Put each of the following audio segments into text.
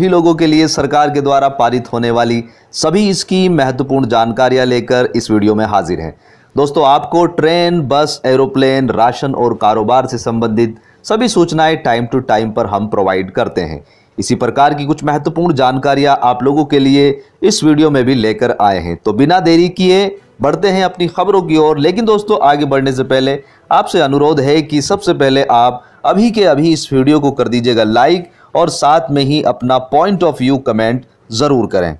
सभी लोगों के लिए सरकार के द्वारा पारित होने वाली सभी इसकी महत्वपूर्ण जानकारियां लेकर इस वीडियो में हाजिर हैं दोस्तों आपको ट्रेन बस एरोप्लेन राशन और कारोबार से संबंधित सभी सूचनाएं टाइम टू टाइम पर हम प्रोवाइड करते हैं इसी प्रकार की कुछ महत्वपूर्ण जानकारियां आप लोगों के लिए इस वीडियो में भी लेकर आए हैं तो बिना देरी किए बढ़ते हैं अपनी खबरों की ओर लेकिन दोस्तों आगे बढ़ने से पहले आपसे अनुरोध है कि सबसे पहले आप अभी के अभी इस वीडियो को कर दीजिएगा लाइक और साथ में ही अपना पॉइंट ऑफ व्यू कमेंट ज़रूर करें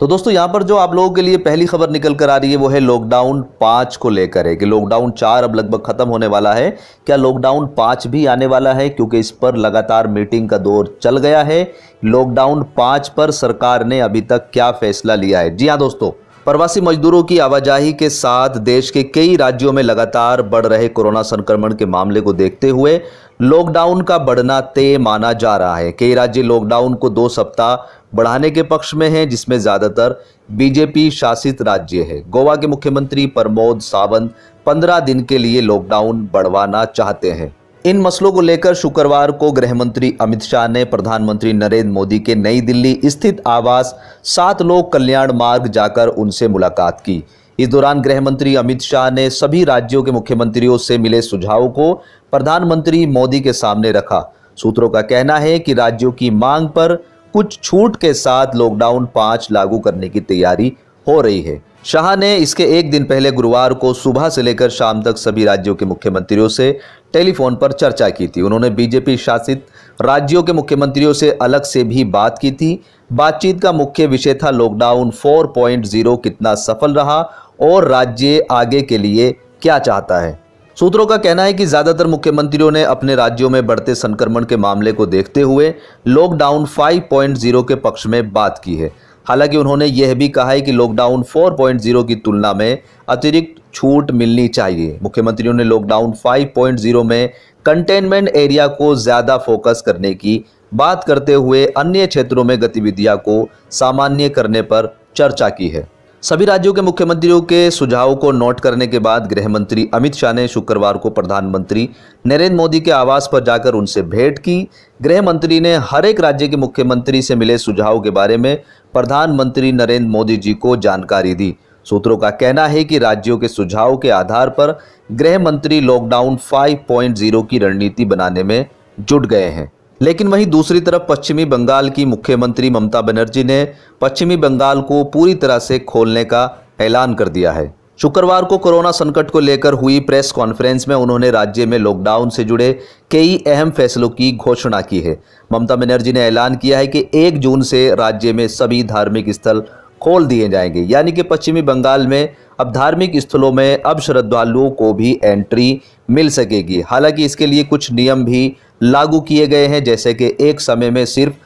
तो दोस्तों यहाँ पर जो आप लोगों के लिए पहली खबर निकल कर आ रही है वो है लॉकडाउन पाँच को लेकर है कि लॉकडाउन चार अब लगभग ख़त्म होने वाला है क्या लॉकडाउन पाँच भी आने वाला है क्योंकि इस पर लगातार मीटिंग का दौर चल गया है लॉकडाउन पाँच पर सरकार ने अभी तक क्या फैसला लिया है जी हाँ दोस्तों प्रवासी मजदूरों की आवाजाही के साथ देश के कई राज्यों में लगातार बढ़ रहे कोरोना संक्रमण के मामले को देखते हुए लॉकडाउन का बढ़ना तय माना जा रहा है कई राज्य लॉकडाउन को दो सप्ताह बढ़ाने के पक्ष में हैं जिसमें ज़्यादातर बीजेपी शासित राज्य है गोवा के मुख्यमंत्री प्रमोद सावंत पंद्रह दिन के लिए लॉकडाउन बढ़वाना चाहते हैं इन मसलों को लेकर शुक्रवार को गृह मंत्री अमित शाह ने प्रधानमंत्री नरेंद्र मोदी के नई दिल्ली स्थित आवास सात लोक कल्याण मार्ग जाकर उनसे मुलाकात की इस दौरान गृह मंत्री अमित शाह ने सभी राज्यों के मुख्यमंत्रियों से मिले सुझावों को प्रधानमंत्री मोदी के सामने रखा सूत्रों का कहना है कि राज्यों की मांग पर कुछ छूट के साथ लॉकडाउन पांच लागू करने की तैयारी हो रही है शाह ने इसके एक दिन पहले गुरुवार को सुबह से लेकर शाम तक सभी राज्यों के मुख्यमंत्रियों से टेलीफोन पर चर्चा की थी उन्होंने बीजेपी शासित राज्यों के मुख्यमंत्रियों से अलग से भी बात की थी बातचीत का मुख्य विषय था लॉकडाउन 4.0 कितना सफल रहा और राज्य आगे के लिए क्या चाहता है सूत्रों का कहना है कि ज़्यादातर मुख्यमंत्रियों ने अपने राज्यों में बढ़ते संक्रमण के मामले को देखते हुए लॉकडाउन 5.0 के पक्ष में बात की है हालांकि उन्होंने यह भी कहा है कि लॉकडाउन 4.0 की तुलना में अतिरिक्त छूट मिलनी चाहिए मुख्यमंत्रियों ने लॉकडाउन 5.0 में कंटेनमेंट एरिया को ज़्यादा फोकस करने की बात करते हुए अन्य क्षेत्रों में गतिविधियां को सामान्य करने पर चर्चा की है सभी राज्यों के मुख्यमंत्रियों के सुझावों को नोट करने के बाद गृह मंत्री अमित शाह ने शुक्रवार को प्रधानमंत्री नरेंद्र मोदी के आवास पर जाकर उनसे भेंट की गृह मंत्री ने हर एक राज्य के मुख्यमंत्री से मिले सुझाव के बारे में प्रधानमंत्री नरेंद्र मोदी जी को जानकारी दी सूत्रों का कहना है कि राज्यों के सुझाव के आधार पर गृह मंत्री लॉकडाउन 5.0 की रणनीति बनाने में जुट गए हैं लेकिन वहीं दूसरी तरफ पश्चिमी बंगाल की मुख्यमंत्री ममता बनर्जी ने पश्चिमी बंगाल को पूरी तरह से खोलने का ऐलान कर दिया है शुक्रवार को कोरोना संकट को लेकर हुई प्रेस कॉन्फ्रेंस में उन्होंने राज्य में लॉकडाउन से जुड़े कई अहम फैसलों की घोषणा की है ममता बनर्जी ने ऐलान किया है कि एक जून से राज्य में सभी धार्मिक स्थल खोल दिए जाएंगे यानी कि पश्चिमी बंगाल में अब धार्मिक स्थलों में अब श्रद्धालुओं को भी एंट्री मिल सकेगी हालांकि इसके लिए कुछ नियम भी लागू किए गए हैं जैसे कि एक समय में सिर्फ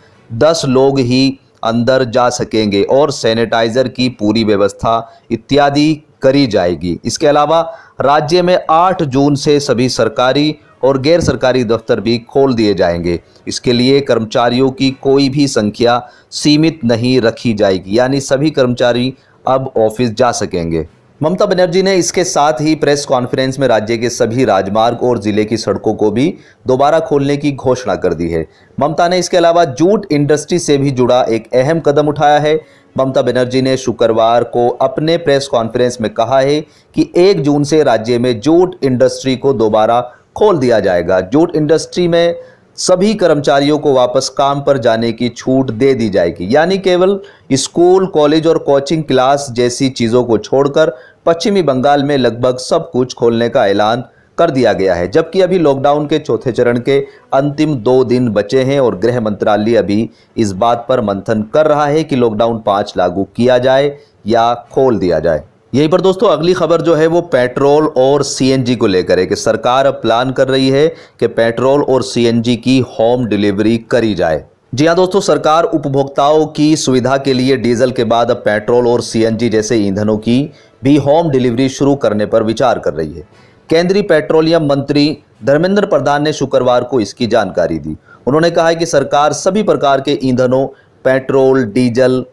दस लोग ही अंदर जा सकेंगे और सैनिटाइज़र की पूरी व्यवस्था इत्यादि करी जाएगी इसके अलावा राज्य में 8 जून से सभी सरकारी और गैर सरकारी दफ्तर भी खोल दिए जाएंगे इसके लिए कर्मचारियों की कोई भी संख्या सीमित नहीं रखी जाएगी यानी सभी कर्मचारी अब ऑफिस जा सकेंगे ममता बनर्जी ने इसके साथ ही प्रेस कॉन्फ्रेंस में राज्य के सभी राजमार्ग और ज़िले की सड़कों को भी दोबारा खोलने की घोषणा कर दी है ममता ने इसके अलावा जूट इंडस्ट्री से भी जुड़ा एक अहम कदम उठाया है ममता बनर्जी ने शुक्रवार को अपने प्रेस कॉन्फ्रेंस में कहा है कि एक जून से राज्य में जूट इंडस्ट्री को दोबारा खोल दिया जाएगा जूट इंडस्ट्री में सभी कर्मचारियों को वापस काम पर जाने की छूट दे दी जाएगी यानी केवल स्कूल कॉलेज और कोचिंग क्लास जैसी चीज़ों को छोड़कर पश्चिमी बंगाल में लगभग सब कुछ खोलने का ऐलान कर दिया गया है जबकि अभी लॉकडाउन के चौथे चरण के अंतिम दो दिन बचे हैं और गृह मंत्रालय अभी इस बात पर मंथन कर रहा है कि लॉकडाउन पाँच लागू किया जाए या खोल दिया जाए यहीं पर दोस्तों अगली खबर जो है वो पेट्रोल और सीएनजी को लेकर है कि सरकार अब प्लान कर रही है कि पेट्रोल और सीएनजी की होम डिलीवरी करी जाए जी हाँ दोस्तों सरकार उपभोक्ताओं की सुविधा के लिए डीजल के बाद अब पेट्रोल और सीएनजी जैसे ईंधनों की भी होम डिलीवरी शुरू करने पर विचार कर रही है केंद्रीय पेट्रोलियम मंत्री धर्मेंद्र प्रधान ने शुक्रवार को इसकी जानकारी दी उन्होंने कहा है कि सरकार सभी प्रकार के ईंधनों petrol diesel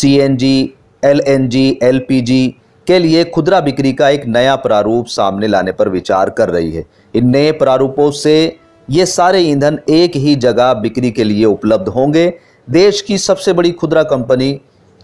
CNG LNG LPG के लिए खुदरा बिक्री का एक नया प्रारूप सामने लाने पर विचार कर रही है इन नए प्रारूपों से ये सारे ईंधन एक ही जगह बिक्री के लिए उपलब्ध होंगे देश की सबसे बड़ी खुदरा कंपनी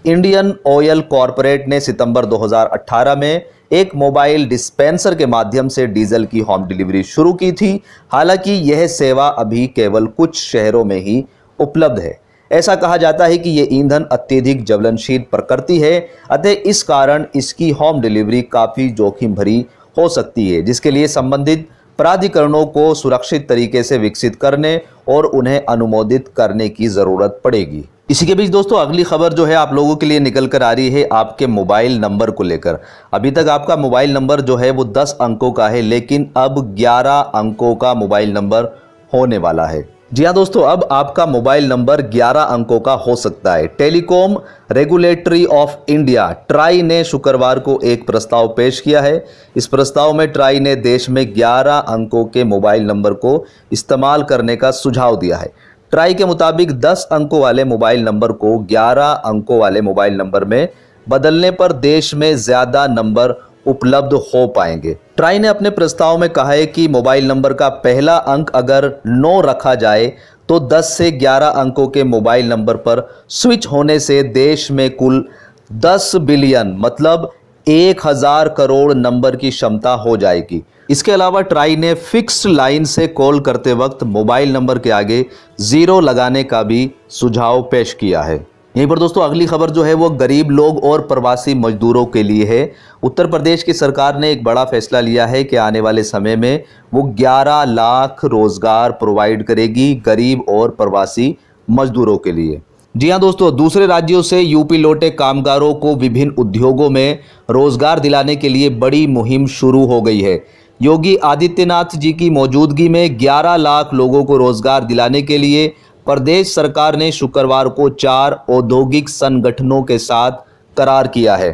इंडियन ऑयल कॉरपोरेट ने सितंबर 2018 में एक मोबाइल डिस्पेंसर के माध्यम से डीजल की होम डिलीवरी शुरू की थी हालांकि यह सेवा अभी केवल कुछ शहरों में ही उपलब्ध है ऐसा कहा जाता है कि ये ईंधन अत्यधिक ज्वलनशील प्रकृति है अतः इस कारण इसकी होम डिलीवरी काफ़ी जोखिम भरी हो सकती है जिसके लिए संबंधित प्राधिकरणों को सुरक्षित तरीके से विकसित करने और उन्हें अनुमोदित करने की ज़रूरत पड़ेगी इसी के बीच दोस्तों अगली खबर जो है आप लोगों के लिए निकल कर आ रही है आपके मोबाइल नंबर को लेकर अभी तक आपका मोबाइल नंबर जो है वो 10 अंकों का है लेकिन अब 11 अंकों का मोबाइल नंबर होने वाला है जी हाँ दोस्तों अब आपका मोबाइल नंबर 11 अंकों का हो सकता है telecom regulatory of India TRAI ने शुक्रवार को एक प्रस्ताव पेश किया है इस प्रस्ताव में ट्राई ने देश में 11 अंकों के मोबाइल नंबर को इस्तेमाल करने का सुझाव दिया है ट्राई के मुताबिक 10 अंकों वाले मोबाइल नंबर को 11 अंकों वाले मोबाइल नंबर में बदलने पर देश में ज़्यादा नंबर उपलब्ध हो पाएंगे ट्राई ने अपने प्रस्ताव में कहा है कि मोबाइल नंबर का पहला अंक अगर 9 रखा जाए तो 10 से 11 अंकों के मोबाइल नंबर पर स्विच होने से देश में कुल 10 बिलियन मतलब एक हज़ार करोड़ नंबर की क्षमता हो जाएगी इसके अलावा ट्राई ने फिक्स लाइन से कॉल करते वक्त मोबाइल नंबर के आगे ज़ीरो लगाने का भी सुझाव पेश किया है यहीं पर दोस्तों अगली खबर जो है वो गरीब लोग और प्रवासी मजदूरों के लिए है उत्तर प्रदेश की सरकार ने एक बड़ा फैसला लिया है कि आने वाले समय में वो 11 लाख रोज़गार प्रोवाइड करेगी गरीब और प्रवासी मजदूरों के लिए जी हाँ दोस्तों दूसरे राज्यों से यूपी लौटे कामगारों को विभिन्न उद्योगों में रोज़गार दिलाने के लिए बड़ी मुहिम शुरू हो गई है योगी आदित्यनाथ जी की मौजूदगी में 11 लाख लोगों को रोज़गार दिलाने के लिए प्रदेश सरकार ने शुक्रवार को चार औद्योगिक संगठनों के साथ करार किया है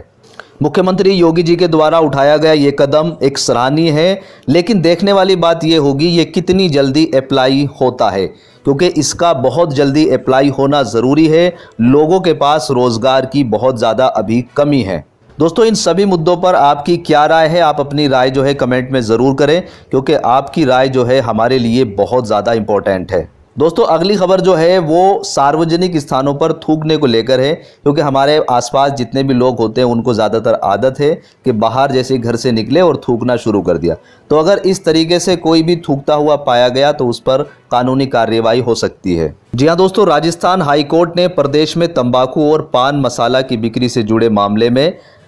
मुख्यमंत्री योगी जी के द्वारा उठाया गया ये कदम एक सराहनीय है लेकिन देखने वाली बात ये होगी ये कितनी जल्दी अप्लाई होता है क्योंकि इसका बहुत जल्दी अप्लाई होना ज़रूरी है लोगों के पास रोज़गार की बहुत ज़्यादा अभी कमी है दोस्तों इन सभी मुद्दों पर आपकी क्या राय है आप अपनी राय जो है कमेंट में ज़रूर करें क्योंकि आपकी राय जो है हमारे लिए बहुत ज़्यादा इम्पोर्टेंट है दोस्तों अगली खबर जो है वो सार्वजनिक स्थानों पर थूकने को लेकर है क्योंकि हमारे आसपास जितने भी लोग होते हैं उनको ज़्यादातर आदत है कि बाहर जैसे घर से निकले और थूकना शुरू कर दिया तो अगर इस तरीके से कोई भी थूकता हुआ पाया गया तो उस पर कानूनी कार्रवाई हो सकती है जी हाँ दोस्तों राजस्थान हाईकोर्ट ने प्रदेश में तम्बाकू और पान मसाला की बिक्री से जुड़े मामले में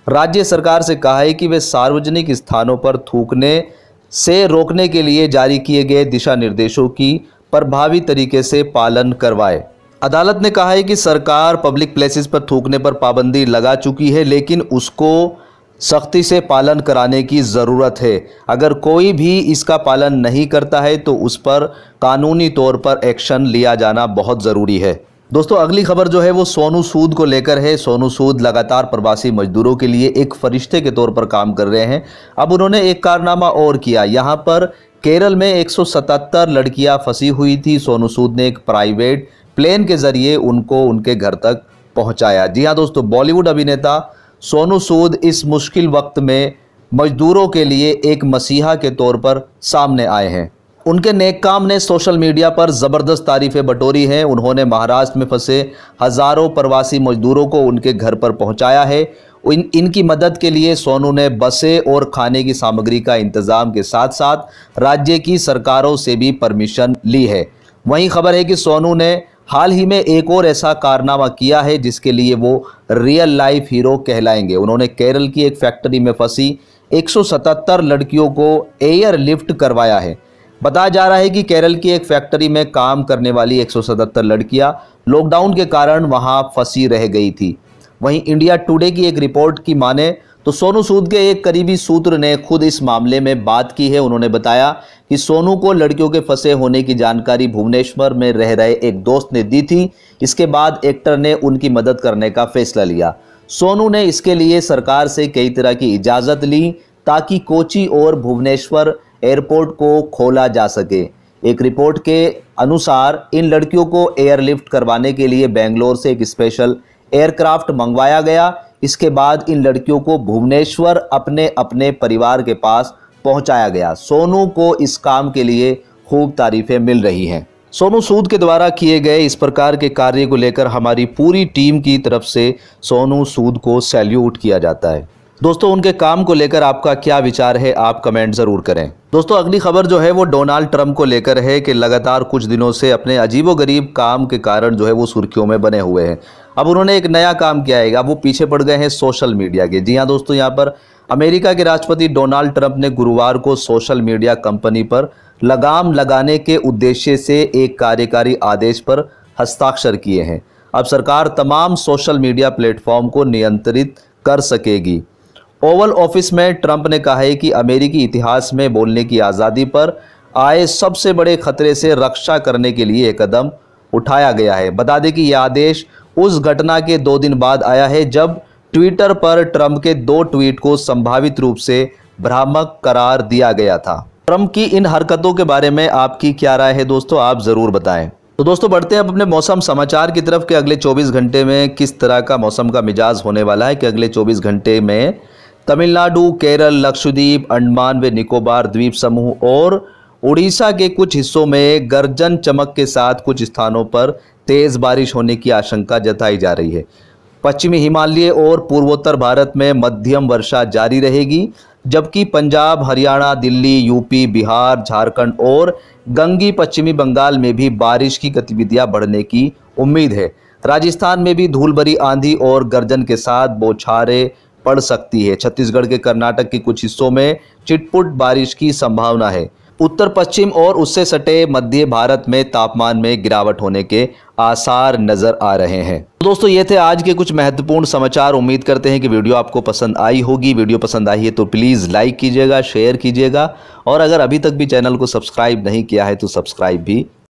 राज्य सरकार से कहा है कि वे सार्वजनिक स्थानों पर थूकने से रोकने के लिए जारी किए गए दिशा निर्देशों की प्रभावी तरीके से पालन करवाए अदालत ने कहा है कि सरकार पब्लिक प्लेसेस पर थूकने पर पाबंदी लगा चुकी है लेकिन उसको सख्ती से पालन कराने की ज़रूरत है अगर कोई भी इसका पालन नहीं करता है तो उस पर कानूनी तौर पर एक्शन लिया जाना बहुत ज़रूरी है दोस्तों अगली खबर जो है वो सोनू सूद को लेकर है सोनू सूद लगातार प्रवासी मजदूरों के लिए एक फरिश्ते के तौर पर काम कर रहे हैं अब उन्होंने एक कारनामा और किया यहाँ पर केरल में 177 लड़कियां फंसी हुई थी सोनू सूद ने एक प्राइवेट प्लेन के जरिए उनको उनके घर तक पहुँचाया जी हाँ दोस्तों बॉलीवुड अभिनेता सोनू सूद इस मुश्किल वक्त में मजदूरों के लिए एक मसीहा के तौर पर सामने आए हैं उनके नेक काम ने सोशल मीडिया पर ज़बरदस्त तारीफ़ें बटोरी हैं उन्होंने महाराष्ट्र में फंसे हज़ारों प्रवासी मजदूरों को उनके घर पर पहुंचाया है इन इनकी मदद के लिए सोनू ने बसें और खाने की सामग्री का इंतज़ाम के साथ साथ राज्य की सरकारों से भी परमिशन ली है वहीं खबर है कि सोनू ने हाल ही में एक और ऐसा कारनामा किया है जिसके लिए वो रियल लाइफ हीरो कहलाएंगे उन्होंने केरल की एक फैक्ट्री में फंसी 177 लड़कियों को एयर लिफ्ट करवाया है बताया जा रहा है कि केरल की एक फैक्ट्री में काम करने वाली 177 लड़कियां लॉकडाउन के कारण वहां फंसी रह गई थी वहीं इंडिया टुडे की एक रिपोर्ट की माने तो सोनू सूद के एक करीबी सूत्र ने खुद इस मामले में बात की है उन्होंने बताया कि सोनू को लड़कियों के फंसे होने की जानकारी भुवनेश्वर में रह रहे एक दोस्त ने दी थी इसके बाद एक्टर ने उनकी मदद करने का फैसला लिया सोनू ने इसके लिए सरकार से कई तरह की इजाज़त ली ताकि कोची और भुवनेश्वर एयरपोर्ट को खोला जा सके एक रिपोर्ट के अनुसार इन लड़कियों को एयरलिफ्ट करवाने के लिए बेंगलोर से एक स्पेशल एयरक्राफ्ट मंगवाया गया इसके बाद इन लड़कियों को भुवनेश्वर अपने अपने परिवार के पास पहुंचाया गया सोनू को इस काम के लिए खूब तारीफें मिल रही हैं सोनू सूद के द्वारा किए गए इस प्रकार के कार्य को लेकर हमारी पूरी टीम की तरफ से सोनू सूद को सैल्यूट किया जाता है दोस्तों उनके काम को लेकर आपका क्या विचार है आप कमेंट ज़रूर करें दोस्तों अगली खबर जो है वो डोनाल्ड ट्रंप को लेकर है कि लगातार कुछ दिनों से अपने अजीबोगरीब काम के कारण जो है वो सुर्खियों में बने हुए हैं अब उन्होंने एक नया काम किया है अब वो पीछे पड़ गए हैं सोशल मीडिया के जी हाँ दोस्तों यहाँ पर अमेरिका के राष्ट्रपति डोनाल्ड ट्रंप ने गुरुवार को सोशल मीडिया कंपनी पर लगाम लगाने के उद्देश्य से एक कार्यकारी आदेश पर हस्ताक्षर किए हैं अब सरकार तमाम सोशल मीडिया प्लेटफॉर्म को नियंत्रित कर सकेगी ओवल ऑफिस में ट्रंप ने कहा है कि अमेरिकी इतिहास में बोलने की आज़ादी पर आए सबसे बड़े खतरे से रक्षा करने के लिए एक कदम उठाया गया है बता दें कि यह आदेश उस घटना के दो दिन बाद आया है जब ट्विटर पर ट्रंप के दो ट्वीट को संभावित रूप से भ्रामक करार दिया गया था ट्रंप की इन हरकतों के बारे में आपकी क्या राय है दोस्तों आप ज़रूर बताएं तो दोस्तों बढ़ते हैं अब अपने मौसम समाचार की तरफ कि अगले 24 घंटे में किस तरह का मौसम का मिजाज होने वाला है कि अगले 24 घंटे में तमिलनाडु केरल लक्षद्वीप अंडमान व निकोबार द्वीप समूह और उड़ीसा के कुछ हिस्सों में गर्जन चमक के साथ कुछ स्थानों पर तेज़ बारिश होने की आशंका जताई जा रही है पश्चिमी हिमालय और पूर्वोत्तर भारत में मध्यम वर्षा जारी रहेगी जबकि पंजाब हरियाणा दिल्ली यूपी बिहार झारखंड और गंगी पश्चिमी बंगाल में भी बारिश की गतिविधियां बढ़ने की उम्मीद है राजस्थान में भी धूल भरी आंधी और गर्जन के साथ बौछारें पड़ सकती है छत्तीसगढ़ के कर्नाटक के कुछ हिस्सों में चिटपुट बारिश की संभावना है उत्तर पश्चिम और उससे सटे मध्य भारत में तापमान में गिरावट होने के आसार नज़र आ रहे हैं तो दोस्तों ये थे आज के कुछ महत्वपूर्ण समाचार उम्मीद करते हैं कि वीडियो आपको पसंद आई होगी वीडियो पसंद आई है तो प्लीज़ लाइक कीजिएगा शेयर कीजिएगा और अगर अभी तक भी चैनल को सब्सक्राइब नहीं किया है तो सब्सक्राइब भी